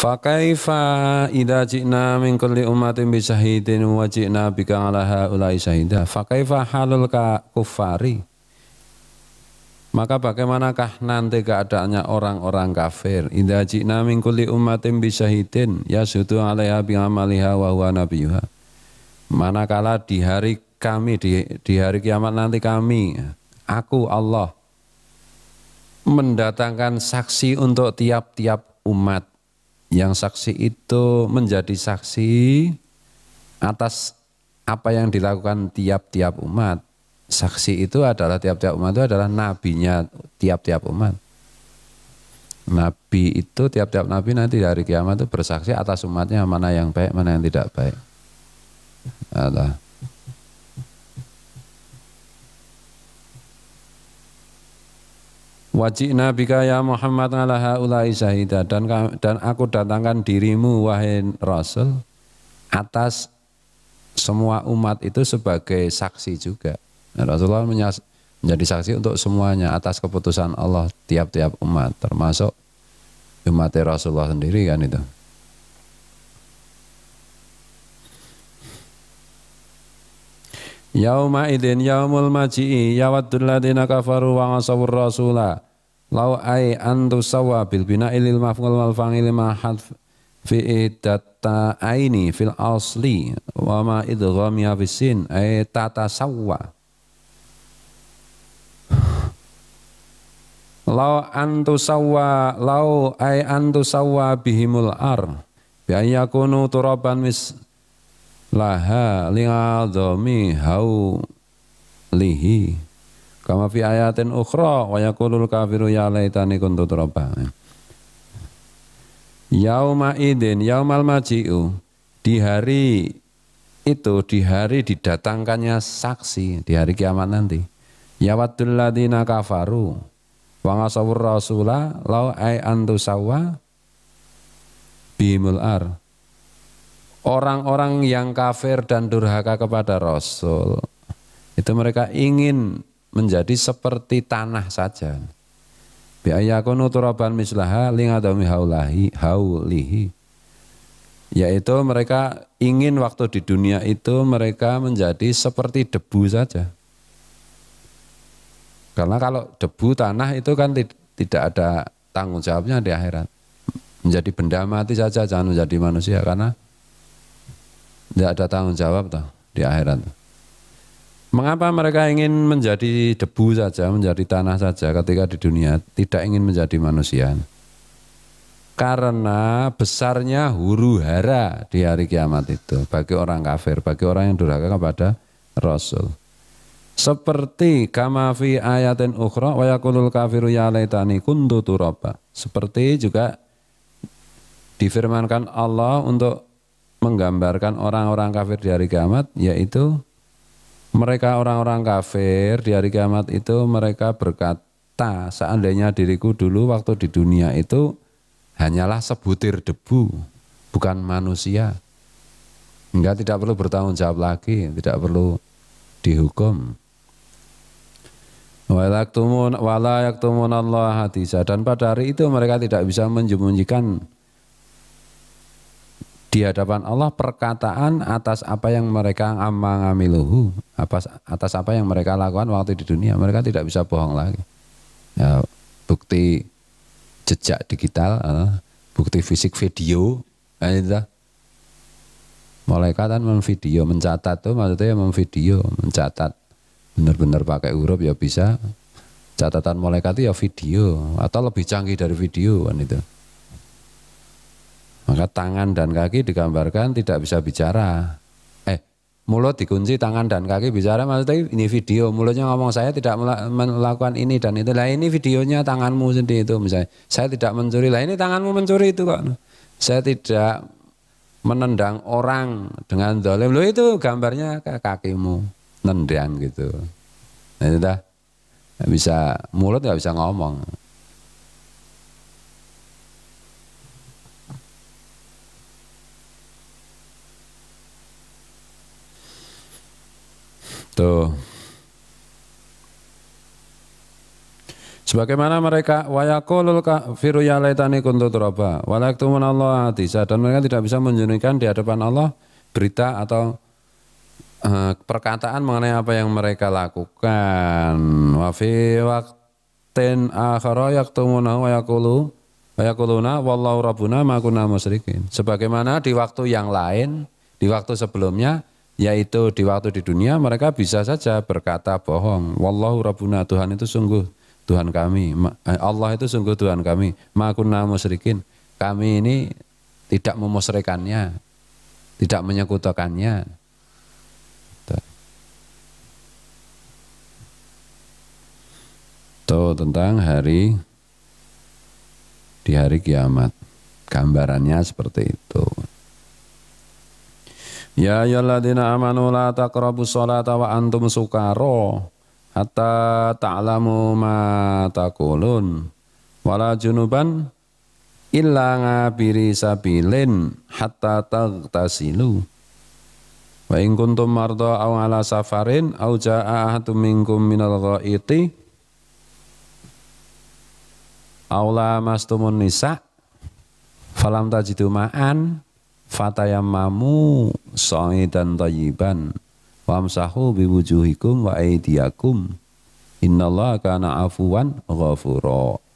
Fakaifa ida ji'na min kulli ummatin bi syahidin wa ji'na bika 'ala haula'i syahida. Fakaifa halul ka kufari? Maka bagaimanakah nanti keadaannya orang-orang kafir? Idza ji'na min kulli ummatin bi syahidin sutu 'alaiha bi 'amaliha wa huwa nabiyuha. Manakala di hari kami di, di hari kiamat nanti kami aku Allah mendatangkan saksi untuk tiap-tiap umat yang saksi itu menjadi saksi atas apa yang dilakukan tiap-tiap umat. Saksi itu adalah tiap-tiap umat itu adalah nabinya tiap-tiap umat. Nabi itu tiap-tiap nabi nanti dari kiamat itu bersaksi atas umatnya mana yang baik, mana yang tidak baik. Allah. Wajibna bika ya Muhammad ala ulai syahida dan dan aku datangkan dirimu wahai Rasul atas semua umat itu sebagai saksi juga. Nah, Rasulullah menjadi saksi untuk semuanya atas keputusan Allah tiap-tiap umat termasuk umat Rasulullah sendiri kan itu. Yauma idin yaumul maji'i yawaddul ladina kafaru wa ngasawur rasula Lau ai antu sawa bil bina ilil mafungul wal fangil ma hadf fi idata aini fil asli wa ma idghamiya fis fisin ai tata sawa Lau antu sawa lau ai antu sawa bihimul ar bi ayyakunu turaban mis laha li'adhami hau lihi kama fi ayatin ukhra wa yakulul kafiru ya laytani kuntu turaba yauma idin yaumal maji'u di hari itu di hari didatangkannya saksi di hari kiamat nanti yawaddul ladina kafaru wa ngasawur rasula lau ay antusawa bimul ar orang-orang yang kafir dan durhaka kepada Rasul itu mereka ingin menjadi seperti tanah saja. Biayakunu turaban mislaha lingadami haulahi haulihi. Yaitu mereka ingin waktu di dunia itu mereka menjadi seperti debu saja. Karena kalau debu tanah itu kan tidak ada tanggung jawabnya di akhirat. Menjadi benda mati saja jangan menjadi manusia karena tidak ada tanggung jawab toh di akhirat. Mengapa mereka ingin menjadi debu saja, menjadi tanah saja ketika di dunia tidak ingin menjadi manusia? Karena besarnya huru hara di hari kiamat itu bagi orang kafir, bagi orang yang durhaka kepada Rasul. Seperti kama fi ayatin ukhra wa yakulul kafiru ya laytani kuntu turaba. Seperti juga difirmankan Allah untuk menggambarkan orang-orang kafir di hari kiamat yaitu mereka orang-orang kafir di hari kiamat itu mereka berkata seandainya diriku dulu waktu di dunia itu hanyalah sebutir debu bukan manusia enggak tidak perlu bertanggung jawab lagi tidak perlu dihukum Allah hadisa dan pada hari itu mereka tidak bisa menjemunjikan di hadapan Allah perkataan atas apa yang mereka amangamiluhu atas atas apa yang mereka lakukan waktu di dunia mereka tidak bisa bohong lagi ya, bukti jejak digital eh, bukti fisik video eh, itu malaikat kan memvideo mencatat tuh maksudnya memvideo mencatat benar-benar pakai huruf ya bisa catatan malaikat itu ya video atau lebih canggih dari video kan itu maka tangan dan kaki digambarkan tidak bisa bicara. Eh, mulut dikunci, tangan dan kaki bicara. Maksudnya ini video, mulutnya ngomong saya tidak melakukan ini dan itu. Lah ini videonya tanganmu sendiri itu misalnya. Saya tidak mencuri, lah ini tanganmu mencuri itu kok. Saya tidak menendang orang dengan dolim. Lo itu gambarnya ke kakimu, nendang gitu. Nah, itu dah. bisa mulut nggak bisa ngomong. Tuh. Gitu. Sebagaimana mereka wayakulul kafiru ya laitani kuntu turaba walaktumun Allah hadisa dan mereka tidak bisa menjunikan di hadapan Allah berita atau uh, perkataan mengenai apa yang mereka lakukan. Wa fi akhara yaktumuna wayakulu wayakuluna wallahu rabbuna makuna musrikin Sebagaimana di waktu yang lain, di waktu sebelumnya yaitu di waktu di dunia mereka bisa saja berkata bohong wallahu rabbuna Tuhan itu sungguh Tuhan kami eh, Allah itu sungguh Tuhan kami ma kunna musyrikin kami ini tidak memusyrikannya. tidak menyekutukannya gitu. Tuh, tentang hari di hari kiamat gambarannya seperti itu Ya ayyuhalladzina amanu la taqrabu sholata wa antum sukara hatta ta'lamu ma taqulun wala junuban illa ngabiri sabilin hatta taghtasilu wa in kuntum marda aw ala safarin aw jaa'a ahadun minkum minal ghaiti aw mastumun nisa falam tajidu ma'an fatayamamu sa'idan tayyiban wamsahu biwujuhikum wa aydiyakum innallaha kana afuwan ghafura